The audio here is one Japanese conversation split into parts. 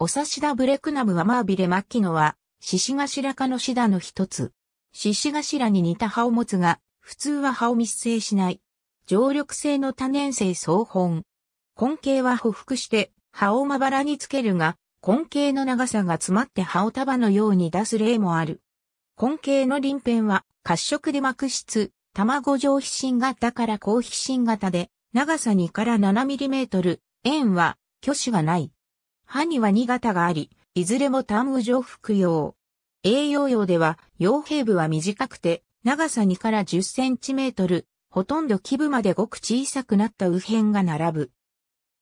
おさしだブレクナムはマービレ・マッキノは、獅子頭科のシダの一つ。獅子頭に似た葉を持つが、普通は葉を密生しない。常緑性の多年生草本。根茎は匍匐して葉をまばらにつけるが、根茎の長さが詰まって葉を束のように出す例もある。根茎の輪辺は褐色で膜質、卵状皮疹型から高皮疹型で、長さ2から7トル、円は虚子がない。歯には2型があり、いずれも単無上服用。栄養用では、傭兵部は短くて、長さ2から10センチメートル、ほとんど基部までごく小さくなった右辺が並ぶ。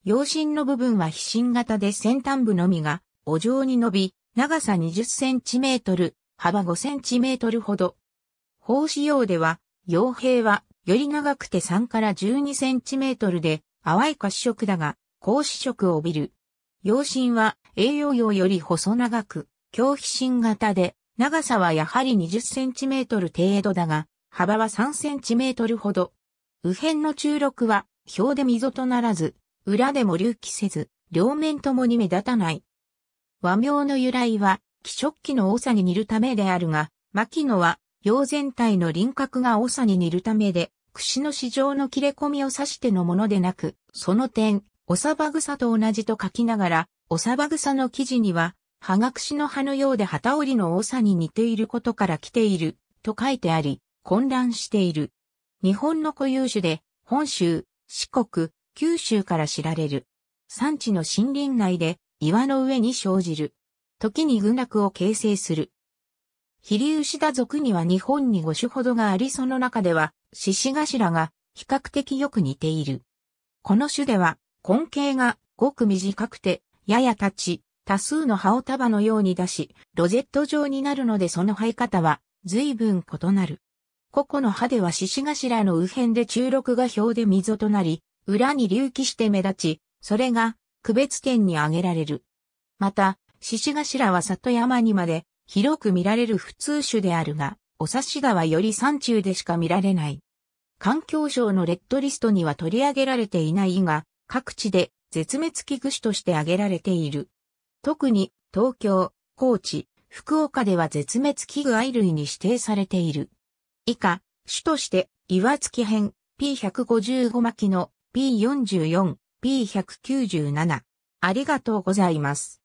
陽芯の部分は非心型で先端部のみが、お上に伸び、長さ20センチメートル、幅5センチメートルほど。胞子用では、傭兵は、より長くて3から12センチメートルで、淡い褐色だが、高視色を帯びる。葉身は栄養用より細長く、狂皮芯型で、長さはやはり 20cm 程度だが、幅は 3cm ほど。右辺の中録は、表で溝とならず、裏でも隆起せず、両面ともに目立たない。和名の由来は、気色器の多さに似るためであるが、牧野は、葉全体の輪郭が多さに似るためで、櫛の市場の切れ込みを指してのものでなく、その点、おさば草と同じと書きながら、おさば草の生地には、葉隠しの葉のようで旗織りの多さに似ていることから来ている、と書いてあり、混乱している。日本の固有種で、本州、四国、九州から知られる。産地の森林内で、岩の上に生じる。時に群落を形成する。ヒリウシダ族には日本に5種ほどがありその中では、獅子頭が比較的よく似ている。この種では、根茎がごく短くて、やや立ち、多数の葉を束のように出し、ロゼット状になるのでその生え方は随分異なる。個々の葉では獅子頭の右辺で中六が表で溝となり、裏に隆起して目立ち、それが区別点に挙げられる。また、獅子頭は里山にまで広く見られる普通種であるが、お刺し川より山中でしか見られない。環境省のレッドリストには取り上げられていないが、各地で絶滅危惧種として挙げられている。特に東京、高知、福岡では絶滅危惧愛類に指定されている。以下、種として岩月編 P155 巻の P44、P197。ありがとうございます。